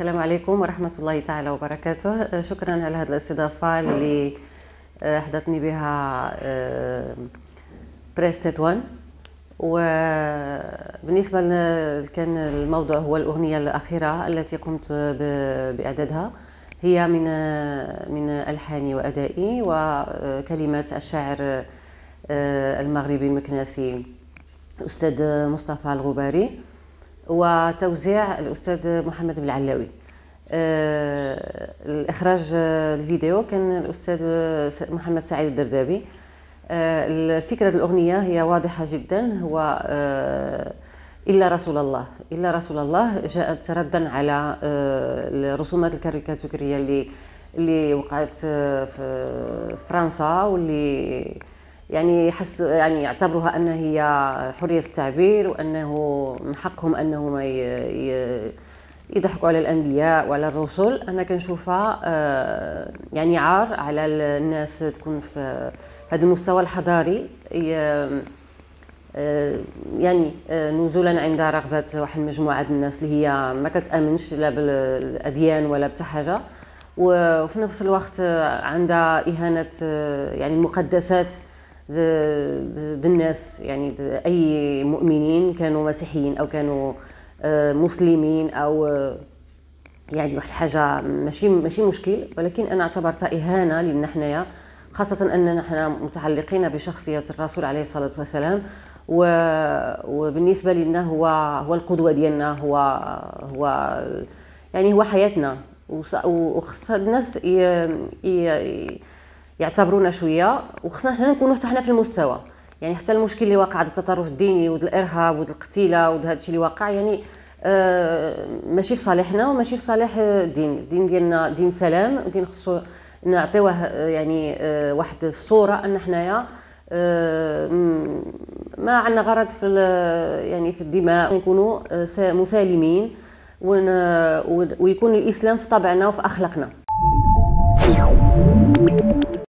السلام عليكم ورحمة الله تعالى وبركاته آه، شكرا على هذه الاستضافة اللي آه، حضتني بها بريس آه، تطوان وبالنسبة كان الموضوع هو الأغنية الأخيرة التي قمت بإعدادها هي من من ألحاني وأدائي وكلمات الشاعر المغربي المكناسي أستاذ مصطفى الغباري وتوزيع الأستاذ محمد بالعلاوي العلاوي آه، الإخراج الفيديو كان الأستاذ محمد سعيد الدردابي آه، الفكره فكرة الأغنية هي واضحة جدا هو آه، إلا رسول الله إلا رسول الله جاءت ردا على الرسومات الكاريكاتورية اللي اللي وقعت في فرنسا واللي يعني يحس يعني يعتبروها ان هي حرية التعبير وأنه من حقهم انهم يضحكوا على الأنبياء وعلى الرسل أنا كنشوفها آه، يعني عار على الناس تكون في هذا المستوى الحضاري آه، يعني آه، نزولا عند رغبة واحد المجموعة الناس اللي هي ما كتأمنش لا بالأديان ولا بتا حاجة وفي نفس الوقت عندها إهانة يعني المقدسات الناس يعني اي مؤمنين كانوا مسيحيين او كانوا آه، مسلمين او آه، يعني واحد الحاجه ماشي ماشي مشكل ولكن انا اعتبرتها اهانه لنا حنايا خاصه اننا حنا متعلقين بشخصيه الرسول عليه الصلاه والسلام وبالنسبه لنا هو هو القدوه ديالنا هو هو يعني هو حياتنا وخص الناس ي... ي... يعتبرونا شويه وخصنا حنا نكونوا حتى حنا في المستوى يعني حتى المشكل اللي واقع هذا التطرف الديني ود الارهاب ود القتيله ود هذا الشيء اللي واقع يعني آه ماشي في صالحنا وماشي في صالح الدين الدين ديالنا دين سلام دين خصو نعطيوه آه، يعني آه واحد الصوره ان حنايا آه ما عندنا غرض في يعني في الدماء نكونوا آه، مسالمين آه، ويكون الاسلام في طبعنا وفي اخلاقنا